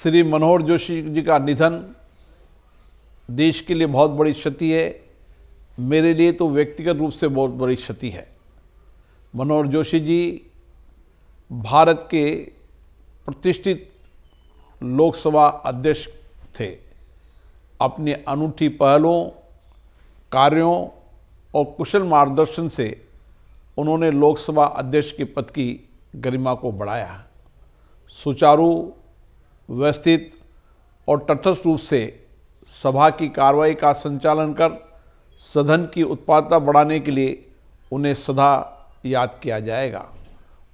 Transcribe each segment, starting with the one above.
श्री मनोहर जोशी जी का निधन देश के लिए बहुत बड़ी क्षति है मेरे लिए तो व्यक्तिगत रूप से बहुत बड़ी क्षति है मनोहर जोशी जी भारत के प्रतिष्ठित लोकसभा अध्यक्ष थे अपने अनूठी पहलों कार्यों और कुशल मार्गदर्शन से उन्होंने लोकसभा अध्यक्ष के पद की गरिमा को बढ़ाया सुचारू व्यवस्थित और तटस्थ रूप से सभा की कार्रवाई का संचालन कर सदन की उत्पादकता बढ़ाने के लिए उन्हें सदा याद किया जाएगा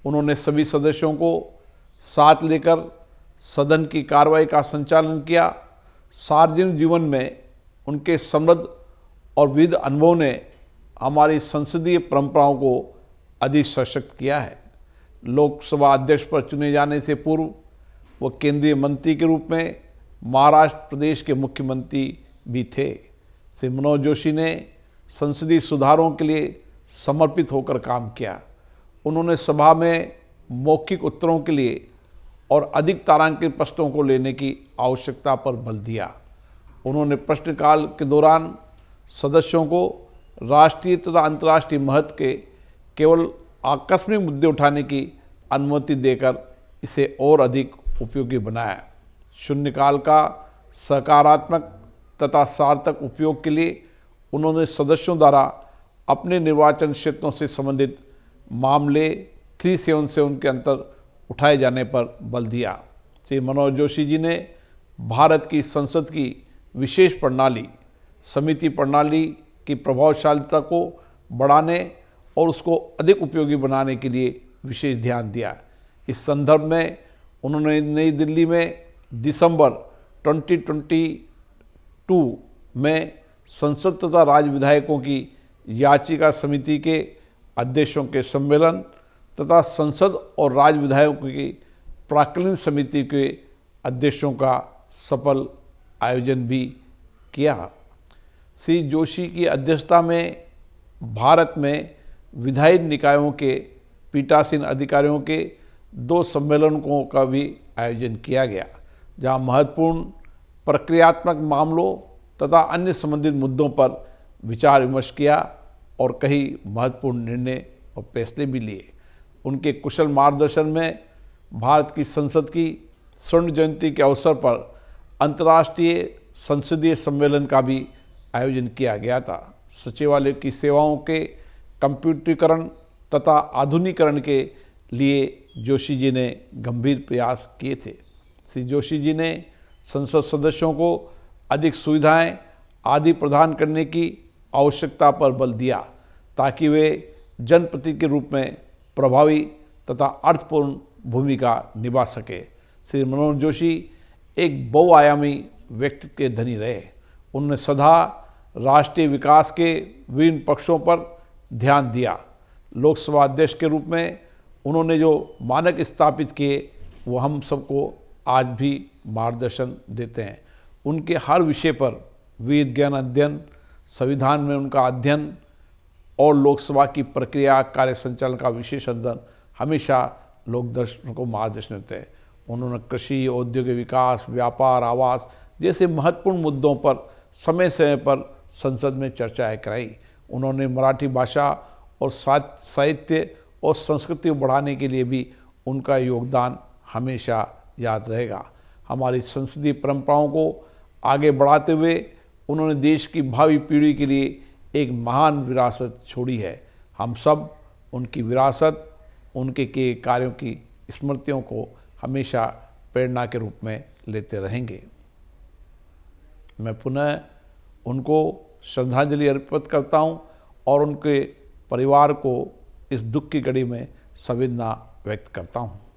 उन्होंने सभी सदस्यों को साथ लेकर सदन की कार्रवाई का संचालन किया सार्वजनिक जीवन में उनके समृद्ध और विविध अनुभवों ने हमारी संसदीय परंपराओं को अधिक सशक्त किया है लोकसभा अध्यक्ष पर चुने जाने से पूर्व वो केंद्रीय मंत्री के रूप में महाराष्ट्र प्रदेश के मुख्यमंत्री भी थे श्री मनोज जोशी ने संसदीय सुधारों के लिए समर्पित होकर काम किया उन्होंने सभा में मौखिक उत्तरों के लिए और अधिक तारांकित प्रश्नों को लेने की आवश्यकता पर बल दिया उन्होंने प्रश्नकाल के दौरान सदस्यों को राष्ट्रीय तथा अंतर्राष्ट्रीय महत्व के केवल आकस्मिक मुद्दे उठाने की अनुमति देकर इसे और अधिक उपयोगी बनाया शून्यकाल का सकारात्मक तथा सार्थक उपयोग के लिए उन्होंने सदस्यों द्वारा अपने निर्वाचन क्षेत्रों से संबंधित मामले थ्री सेवन से उनके अंतर उठाए जाने पर बल दिया श्री मनोज जोशी जी ने भारत की संसद की विशेष प्रणाली समिति प्रणाली की प्रभावशालीता को बढ़ाने और उसको अधिक उपयोगी बनाने के लिए विशेष ध्यान दिया इस संदर्भ में उन्होंने नई दिल्ली में दिसंबर 2022 में संसद तथा राज्य विधायकों की याचिका समिति के अध्यक्षों के सम्मेलन तथा संसद और राज्य विधायकों की प्राकलन समिति के अध्यक्षों का सफल आयोजन भी किया श्री जोशी की अध्यक्षता में भारत में विधायी निकायों के पीठासीन अधिकारियों के दो सम्मेलनों का भी आयोजन किया गया जहां महत्वपूर्ण प्रक्रियात्मक मामलों तथा अन्य संबंधित मुद्दों पर विचार विमर्श किया और कई महत्वपूर्ण निर्णय और फैसले भी लिए उनके कुशल मार्गदर्शन में भारत की संसद की स्वर्ण जयंती के अवसर पर अंतर्राष्ट्रीय संसदीय सम्मेलन का भी आयोजन किया गया था सचिवालय की सेवाओं के कंप्यूटरीकरण तथा आधुनिकरण के लिए जोशी जी ने गंभीर प्रयास किए थे श्री जोशी जी ने संसद सदस्यों को अधिक सुविधाएं आदि प्रदान करने की आवश्यकता पर बल दिया ताकि वे जनप्रति के रूप में प्रभावी तथा अर्थपूर्ण भूमिका निभा सके श्री मनोहर जोशी एक बहुआयामी व्यक्तित्व के धनी रहे उन्होंने सदा राष्ट्रीय विकास के विभिन्न पक्षों पर ध्यान दिया लोकसभा अध्यक्ष के रूप में उन्होंने जो मानक स्थापित किए वो हम सबको आज भी मार्गदर्शन देते हैं उनके हर विषय पर वेद ज्ञान अध्ययन संविधान में उनका अध्ययन और लोकसभा की प्रक्रिया कार्य संचालन का विशेष अध्ययन हमेशा लोग दर्शन को मार्गदर्शन देते हैं उन्होंने कृषि औद्योगिक विकास व्यापार आवास जैसे महत्वपूर्ण मुद्दों पर समय समय पर संसद में चर्चाएँ कराई उन्होंने मराठी भाषा और साहित्य और संस्कृति बढ़ाने के लिए भी उनका योगदान हमेशा याद रहेगा हमारी संसदीय परंपराओं को आगे बढ़ाते हुए उन्होंने देश की भावी पीढ़ी के लिए एक महान विरासत छोड़ी है हम सब उनकी विरासत उनके के कार्यों की स्मृतियों को हमेशा प्रेरणा के रूप में लेते रहेंगे मैं पुनः उनको श्रद्धांजलि अर्पित करता हूं और उनके परिवार को इस दुख की घड़ी में संवेदना व्यक्त करता हूँ